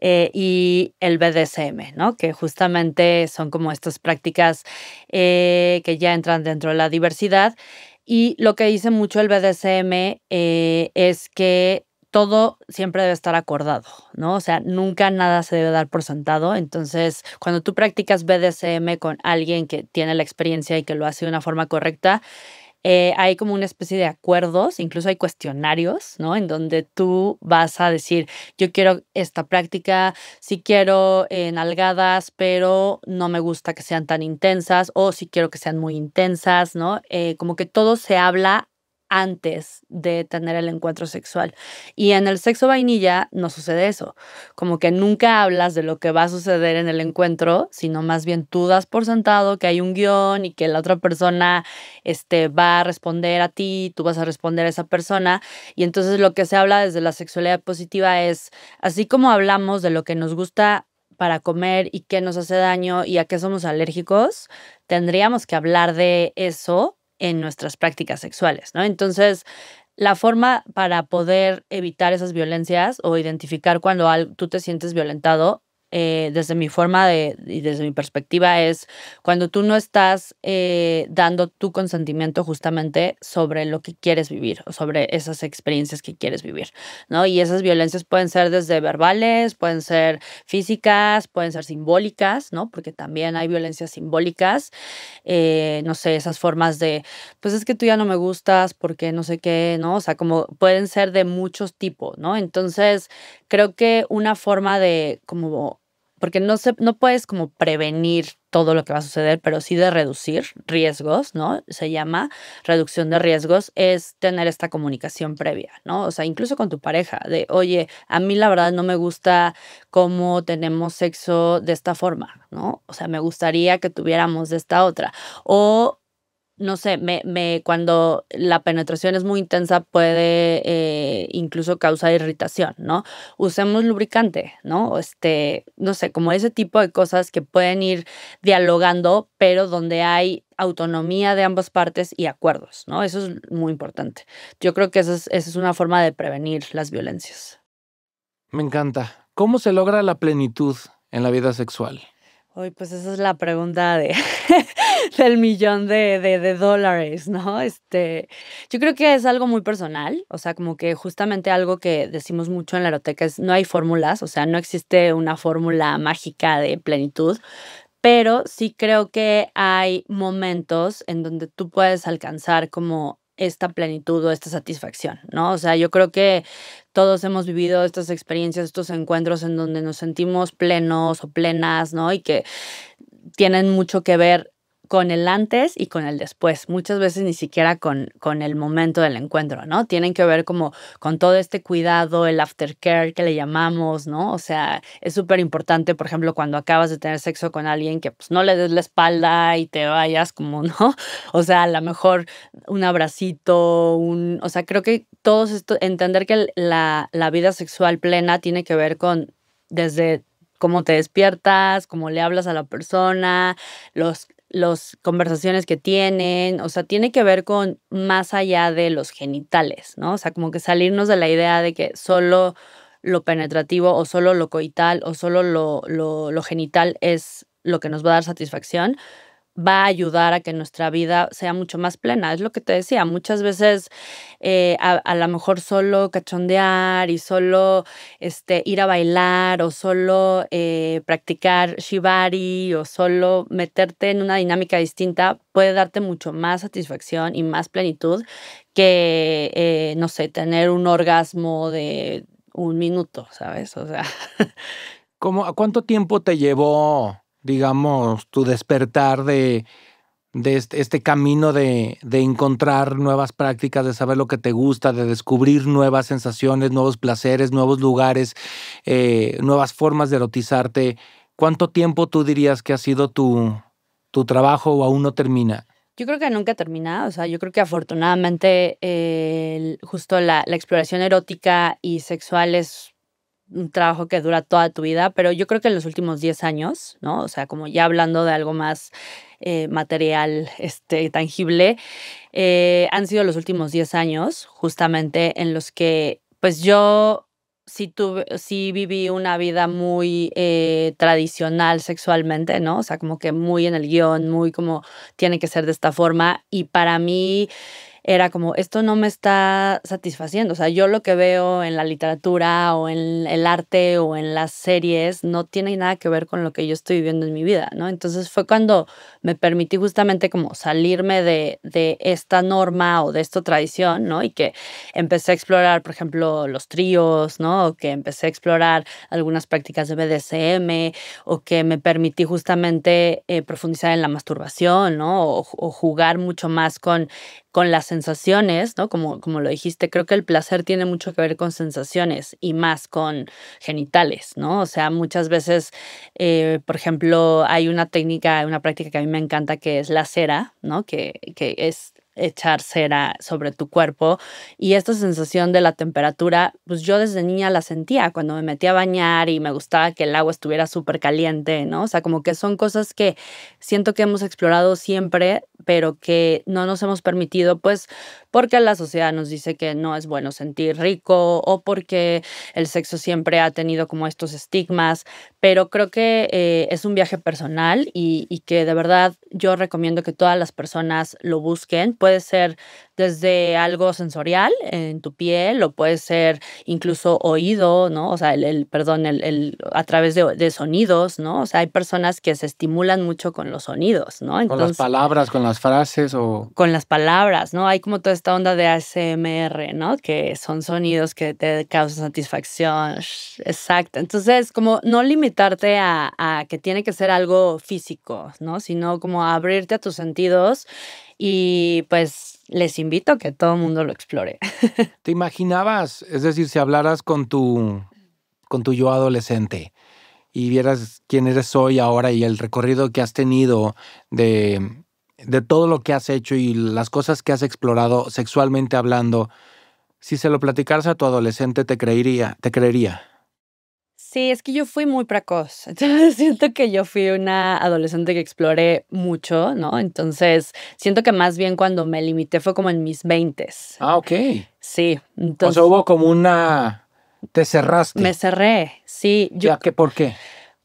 Eh, y el BDSM, ¿no? Que justamente son como estas prácticas eh, que ya entran dentro de la diversidad. Y lo que dice mucho el BDSM eh, es que todo siempre debe estar acordado, ¿no? O sea, nunca nada se debe dar por sentado. Entonces, cuando tú practicas BDSM con alguien que tiene la experiencia y que lo hace de una forma correcta, eh, hay como una especie de acuerdos, incluso hay cuestionarios, ¿no? En donde tú vas a decir, yo quiero esta práctica, sí quiero en eh, nalgadas, pero no me gusta que sean tan intensas, o si quiero que sean muy intensas, ¿no? Eh, como que todo se habla antes de tener el encuentro sexual. Y en el sexo vainilla no sucede eso. Como que nunca hablas de lo que va a suceder en el encuentro, sino más bien tú das por sentado que hay un guión y que la otra persona este, va a responder a ti, tú vas a responder a esa persona. Y entonces lo que se habla desde la sexualidad positiva es, así como hablamos de lo que nos gusta para comer y qué nos hace daño y a qué somos alérgicos, tendríamos que hablar de eso en nuestras prácticas sexuales, ¿no? Entonces, la forma para poder evitar esas violencias o identificar cuando tú te sientes violentado eh, desde mi forma de, y desde mi perspectiva es cuando tú no estás eh, dando tu consentimiento justamente sobre lo que quieres vivir o sobre esas experiencias que quieres vivir, ¿no? Y esas violencias pueden ser desde verbales, pueden ser físicas, pueden ser simbólicas, ¿no? Porque también hay violencias simbólicas, eh, no sé, esas formas de, pues es que tú ya no me gustas porque no sé qué, ¿no? O sea, como pueden ser de muchos tipos, ¿no? Entonces, creo que una forma de como porque no, se, no puedes como prevenir todo lo que va a suceder, pero sí de reducir riesgos, ¿no? Se llama reducción de riesgos, es tener esta comunicación previa, ¿no? O sea, incluso con tu pareja, de, oye, a mí la verdad no me gusta cómo tenemos sexo de esta forma, ¿no? O sea, me gustaría que tuviéramos de esta otra. O no sé, me, me, cuando la penetración es muy intensa puede eh, incluso causar irritación, ¿no? Usemos lubricante, ¿no? Este, no sé, como ese tipo de cosas que pueden ir dialogando, pero donde hay autonomía de ambas partes y acuerdos, ¿no? Eso es muy importante. Yo creo que esa es, esa es una forma de prevenir las violencias. Me encanta. ¿Cómo se logra la plenitud en la vida sexual? Uy, pues esa es la pregunta de (laughs) (laughs) del millón de, dólares, ¿no? Este, yo creo que es algo muy personal, o sea, como que justamente algo que decimos mucho en la aeroteca es no hay fórmulas, o sea, no existe una fórmula mágica de plenitud, pero sí creo que hay momentos en donde tú puedes alcanzar como esta plenitud o esta satisfacción, ¿no? O sea, yo creo que todos hemos vivido estas experiencias, estos encuentros en donde nos sentimos plenos o plenas, ¿no? Y que tienen mucho que ver con el antes y con el después, muchas veces ni siquiera con, con el momento del encuentro, ¿no? Tienen que ver como con todo este cuidado, el aftercare que le llamamos, ¿no? O sea, es súper importante, por ejemplo, cuando acabas de tener sexo con alguien, que pues no le des la espalda y te vayas como, (laughs) ¿no? O sea, a lo mejor un abracito, un, o sea, creo que todos esto, entender que la, la vida sexual plena tiene que ver con desde cómo te despiertas, cómo le hablas a la persona, los las conversaciones que tienen, o sea, tiene que ver con más allá de los genitales, ¿no? O sea, como que salirnos de la idea de que solo lo penetrativo o solo lo coital o solo lo, lo, lo genital es lo que nos va a dar satisfacción, va a ayudar a que nuestra vida sea mucho más plena. Es lo que te decía, muchas veces eh, a, lo mejor solo cachondear y solo este, ir a bailar o solo eh, practicar shibari o solo meterte en una dinámica distinta puede darte mucho más satisfacción y más plenitud que, eh, no sé, tener un orgasmo de un minuto, ¿sabes? O sea... (laughs) ¿Cómo, ¿Cuánto tiempo te llevó digamos, tu despertar de, de este, camino de, encontrar nuevas prácticas, de saber lo que te gusta, de descubrir nuevas sensaciones, nuevos placeres, nuevos lugares, eh, nuevas formas de erotizarte. ¿Cuánto tiempo tú dirías que ha sido tu, tu trabajo o aún no termina? Yo creo que nunca termina, o sea, yo creo que afortunadamente eh, justo la, la exploración erótica y sexual es un trabajo que dura toda tu vida, pero yo creo que en los últimos 10 años, ¿no? O sea, como ya hablando de algo más eh, material, este, tangible, eh, han sido los últimos 10 años justamente en los que, pues yo sí, tuve, sí viví una vida muy eh, tradicional sexualmente, ¿no? O sea, como que muy en el guión, muy como tiene que ser de esta forma, y para mí era como, esto no me está satisfaciendo. O sea, yo lo que veo en la literatura o en el arte o en las series no tiene nada que ver con lo que yo estoy viviendo en mi vida, ¿no? Entonces fue cuando me permití justamente como salirme de, esta norma o de esta tradición, ¿no? Y que empecé a explorar, por ejemplo, los tríos, ¿no? O que empecé a explorar algunas prácticas de BDSM o que me permití justamente eh, profundizar en la masturbación, ¿no? O, jugar mucho más con, con las sensaciones, ¿no? Como, como lo dijiste, creo que el placer tiene mucho que ver con sensaciones y más con genitales, ¿no? O sea, muchas veces, eh, por ejemplo, hay una técnica, una práctica que a mí me encanta que es la cera, ¿no? Que, que es echar cera sobre tu cuerpo. Y esta sensación de la temperatura, pues yo desde niña la sentía cuando me metía a bañar y me gustaba que el agua estuviera súper caliente, ¿no? O sea, como que son cosas que siento que hemos explorado siempre, pero que no nos hemos permitido, pues porque la sociedad nos dice que no es bueno sentir rico o porque el sexo siempre ha tenido como estos estigmas, pero creo que eh, es un viaje personal y, que de verdad yo recomiendo que todas las personas lo busquen. Puede ser desde algo sensorial en tu piel o puede ser incluso oído, ¿no? O sea, el, perdón, el, a través de, sonidos, ¿no? O sea, hay personas que se estimulan mucho con los sonidos, ¿no? con las palabras, con las frases o... Con las palabras, ¿no? Hay como este onda de ASMR, ¿no? Que son sonidos que te causan satisfacción. Exacto. Entonces, como no limitarte a, que tiene que ser algo físico, ¿no? Sino como abrirte a tus sentidos y pues les invito a que todo el mundo lo explore. (laughs) ¿Te imaginabas, es decir, si hablaras con tu, con tu yo adolescente y vieras quién eres hoy ahora y el recorrido que has tenido de de todo lo que has hecho y las cosas que has explorado sexualmente hablando, si se lo platicaras a tu adolescente, te creería, te creería. Sí, es que yo fui muy precoz. (laughs) Entonces siento que yo fui una adolescente que exploré mucho, ¿no? Entonces siento que más bien cuando me limité fue como en mis veintes. Ah, ok. Sí. Entonces, o sea, hubo como una. Te cerraste. Me cerré, sí. ¿Ya que, ¿Por qué?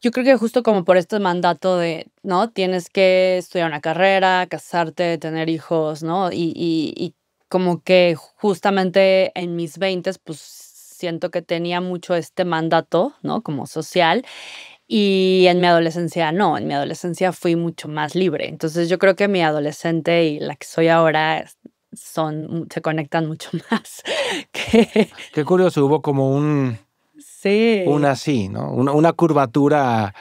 Yo creo que justo como por este mandato de, ¿no? Tienes que estudiar una carrera, casarte, tener hijos, ¿no? Y, como que justamente en mis 20, pues siento que tenía mucho este mandato, ¿no? Como social. Y en mi adolescencia no, en mi adolescencia fui mucho más libre. Entonces yo creo que mi adolescente y la que soy ahora son, se conectan mucho (laughs) más. Qué curioso, hubo como un Sí. Una así, ¿no? Una, curvatura.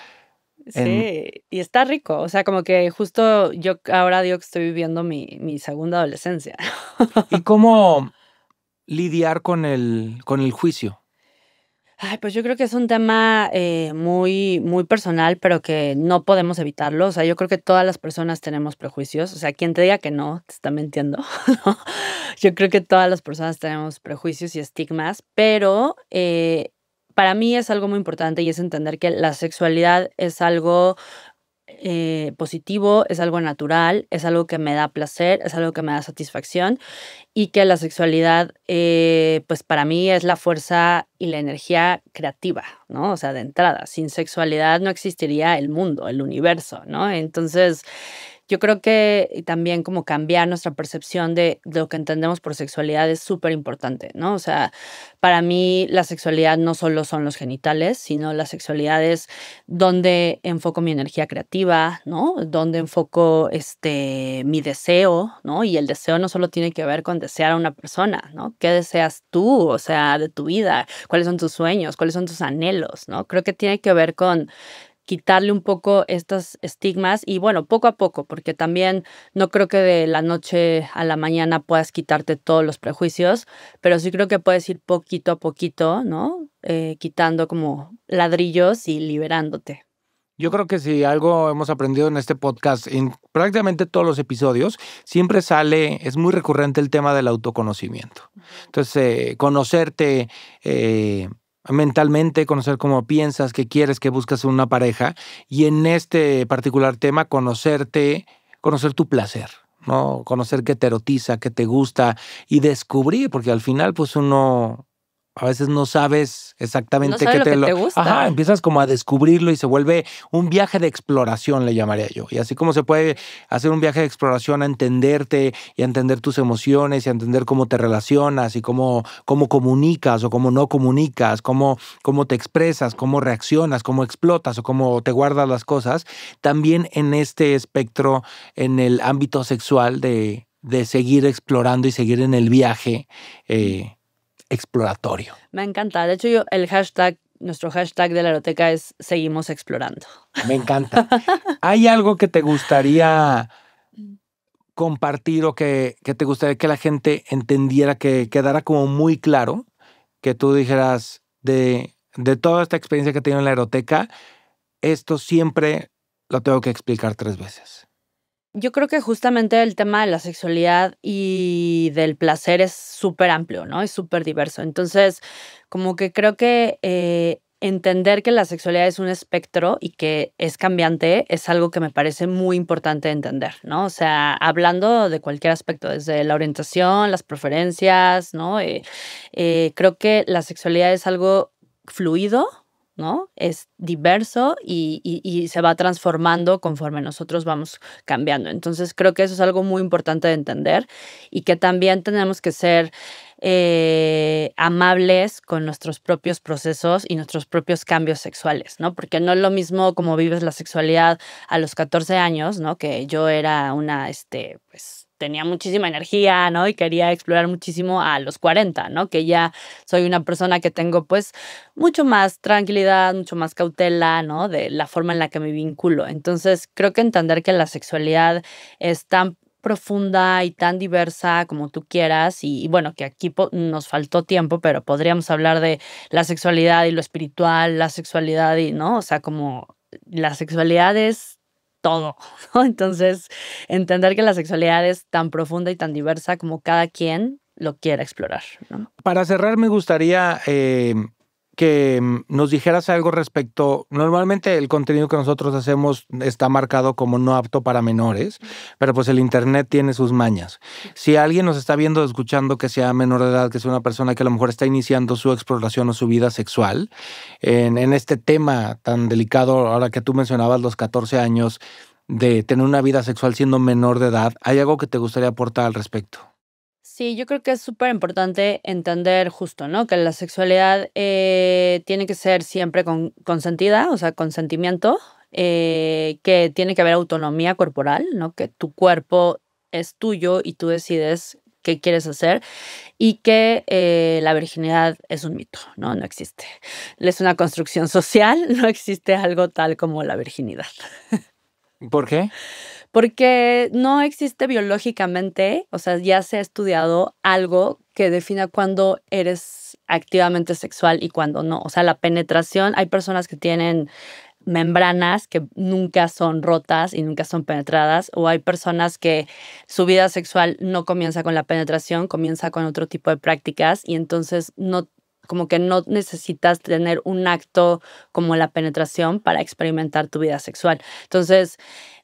Sí, y está rico. O sea, como que justo yo ahora digo que estoy viviendo mi, segunda adolescencia. ¿Y (laughs) cómo lidiar con el, con el juicio? Ay, pues yo creo que es un tema eh, muy, muy personal, pero que no podemos evitarlo. O sea, yo creo que todas las personas tenemos prejuicios. O sea, quien te diga que no, te está mintiendo. (laughs) Yo creo que todas las personas tenemos prejuicios y estigmas, pero eh, para mí es algo muy importante y es entender que la sexualidad es algo eh, positivo, es algo natural, es algo que me da placer, es algo que me da satisfacción y que la sexualidad, eh, pues para mí es la fuerza y la energía creativa, ¿no? O sea, de entrada, sin sexualidad no existiría el mundo, el universo, ¿no? Entonces, yo creo que también como cambiar nuestra percepción de, lo que entendemos por sexualidad es súper importante, ¿no? O sea, para mí la sexualidad no solo son los genitales, sino la sexualidad es donde enfoco mi energía creativa, ¿no? Donde enfoco este, mi deseo, ¿no? Y el deseo no solo tiene que ver con desear a una persona, ¿no? ¿Qué deseas tú, o sea, de tu vida? ¿Cuáles son tus sueños? ¿Cuáles son tus anhelos, ¿no? Creo que tiene que ver con quitarle un poco estos estigmas y bueno, poco a poco, porque también no creo que de la noche a la mañana puedas quitarte todos los prejuicios, pero sí creo que puedes ir poquito a poquito, ¿no? Eh, quitando como ladrillos y liberándote. Yo creo que si algo hemos aprendido en este podcast, en prácticamente todos los episodios, siempre sale, es muy recurrente el tema del autoconocimiento. Entonces, eh, conocerte, eh, mentalmente, conocer cómo piensas, qué quieres, qué buscas en una pareja y en este particular tema conocerte, conocer tu placer. ¿no? Conocer qué te erotiza, qué te gusta y descubrir, porque al final pues uno a veces no sabes exactamente qué te, lo... gusta. Ajá, empiezas como a descubrirlo y se vuelve un viaje de exploración, le llamaría yo. Y así como se puede hacer un viaje de exploración a entenderte y a entender tus emociones y a entender cómo te relacionas y cómo, cómo comunicas o cómo no comunicas, cómo, cómo te expresas, cómo reaccionas, cómo explotas o cómo te guardas las cosas, también en este espectro, en el ámbito sexual de, de seguir explorando y seguir en el viaje. Eh, exploratorio. Me encanta. De hecho, yo, el hashtag, nuestro hashtag de la eroteca es seguimos explorando. Me encanta. (laughs) ¿Hay algo que te gustaría compartir o que, te gustaría que la gente entendiera, que quedara como muy claro, que tú dijeras de, de toda esta experiencia que he en la eroteca, esto siempre lo tengo que explicar tres veces? Yo creo que justamente el tema de la sexualidad y del placer es súper amplio, ¿no? Es súper diverso. Entonces, como que creo que eh, entender que la sexualidad es un espectro y que es cambiante es algo que me parece muy importante entender, ¿no? O sea, hablando de cualquier aspecto, desde la orientación, las preferencias, ¿no? Eh, eh, creo que la sexualidad es algo fluido ¿no? Es diverso y, se va transformando conforme nosotros vamos cambiando. Entonces creo que eso es algo muy importante de entender y que también tenemos que ser eh, amables con nuestros propios procesos y nuestros propios cambios sexuales, ¿no? Porque no es lo mismo como vives la sexualidad a los 14 años, ¿no? Que yo era una, este, pues tenía muchísima energía, ¿no? Y quería explorar muchísimo a los 40, ¿no? Que ya soy una persona que tengo pues mucho más tranquilidad, mucho más cautela, ¿no? De la forma en la que me vinculo. Entonces, creo que entender que la sexualidad es tan profunda y tan diversa como tú quieras y, bueno que aquí nos faltó tiempo pero podríamos hablar de la sexualidad y lo espiritual la sexualidad y no o sea como la sexualidad es todo. (laughs) ¿no? Entonces, entender que la sexualidad es tan profunda y tan diversa como cada quien lo quiera explorar. Para cerrar, me gustaría eh, que mm, nos dijeras algo respecto, normalmente el contenido que nosotros hacemos está marcado como no apto para menores, pero pues el Internet tiene sus mañas. Si alguien nos está viendo, escuchando que sea menor de edad, que sea una persona que a lo mejor está iniciando su exploración o su vida sexual, en, en este tema tan delicado, ahora que tú mencionabas los 14 años de tener una vida sexual siendo menor de edad, ¿hay algo que te gustaría aportar al respecto? Sí, yo creo que es súper importante entender justo, ¿no? Que la sexualidad eh, tiene que ser siempre consentida, o sea, consentimiento, eh, que tiene que haber autonomía corporal, ¿no? Que tu cuerpo es tuyo y tú decides qué quieres hacer y que eh, la virginidad es un mito, ¿no? No existe. Es una construcción (laughs) social, no existe algo tal como la virginidad. ¿Por qué? Porque no existe biológicamente, o sea, ya se ha estudiado algo que defina cuándo eres activamente sexual y cuándo no. O sea, la penetración, hay personas que tienen membranas que nunca son rotas y nunca son penetradas, o hay personas que su vida sexual no comienza con la penetración, comienza con otro tipo de prácticas y entonces no, como que no necesitas tener un acto como la penetración para experimentar tu vida sexual. Entonces,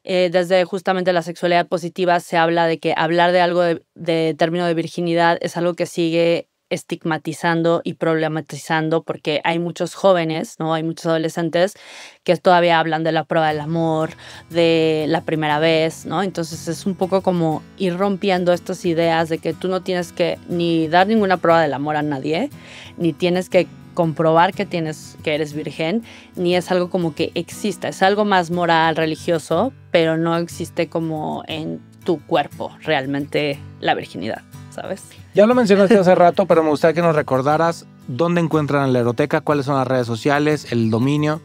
eh, desde justamente la sexualidad positiva se habla de que hablar de algo de, de término de virginidad es algo que sigue estigmatizando y problematizando porque hay muchos jóvenes, ¿no? Hay muchos adolescentes que todavía hablan de la prueba del amor, de la primera vez, ¿no? Entonces es un poco como ir rompiendo estas ideas de que tú no tienes que ni dar ninguna prueba del amor a nadie, ni tienes que comprobar que tienes que eres virgen, ni es algo como que exista, es algo más moral, religioso, pero no existe como en tu cuerpo realmente la virginidad. Ya lo mencionaste hace rato, pero me gustaría que nos recordaras dónde encuentran la Aeroteca, cuáles son las redes sociales, el dominio.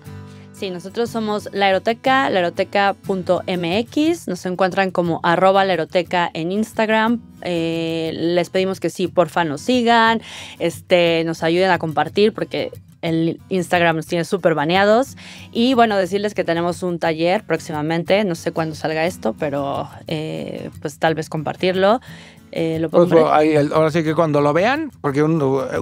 Sí, nosotros somos La laeroteca.mx. Nos encuentran como arroba laeroteca en Instagram. Eh, les pedimos que sí, porfa, nos sigan, este, nos ayuden a compartir porque el Instagram nos tiene súper baneados. Y bueno, decirles que tenemos un taller próximamente, no sé cuándo salga esto, pero eh, pues tal vez compartirlo. Eh, pues, pues, ahora sí que cuando lo vean, porque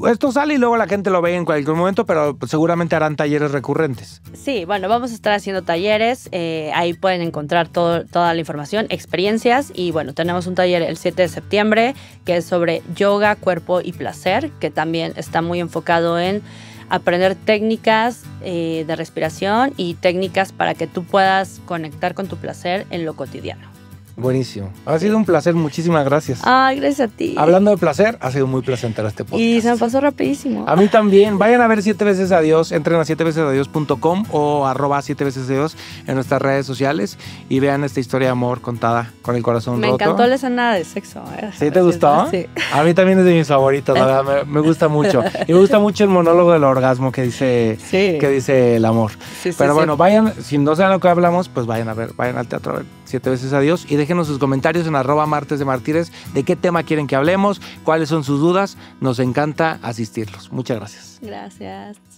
esto sale y luego la gente lo ve en cualquier momento, pero seguramente harán talleres recurrentes. Sí, bueno, vamos a estar haciendo talleres, eh, ahí pueden encontrar toda la información, experiencias y bueno, tenemos un taller el 7 de septiembre que es sobre yoga, cuerpo y placer, que también está muy enfocado en aprender técnicas eh, de respiración y técnicas para que tú puedas conectar con tu placer en lo cotidiano. Buenísimo. Ha sido un placer, muchísimas gracias. Ah, gracias a ti. Hablando de placer, ha sido muy placentero este podcast. Y se me pasó rapidísimo. A mí también. Vayan a ver siete veces a Dios, entren a siete veces a Dios.com o arroba siete veces a Dios en nuestras redes sociales y vean esta historia de amor contada con el corazón roto. Me encantó la escena de sexo. ¿Sí te gustó? Sí. A mí también es de mis favoritos la verdad, me, gusta mucho. Y me gusta (laughs) mucho el monólogo del orgasmo que dice, que dice el amor. Sí, Pero bueno, vayan, si no saben lo que hablamos, pues vayan a ver, vayan al teatro a ver siete veces a Dios. Y déjenos sus comentarios en arroba martes de mártires de qué tema quieren que hablemos, cuáles son sus dudas. Nos encanta asistirlos. Muchas gracias. Gracias.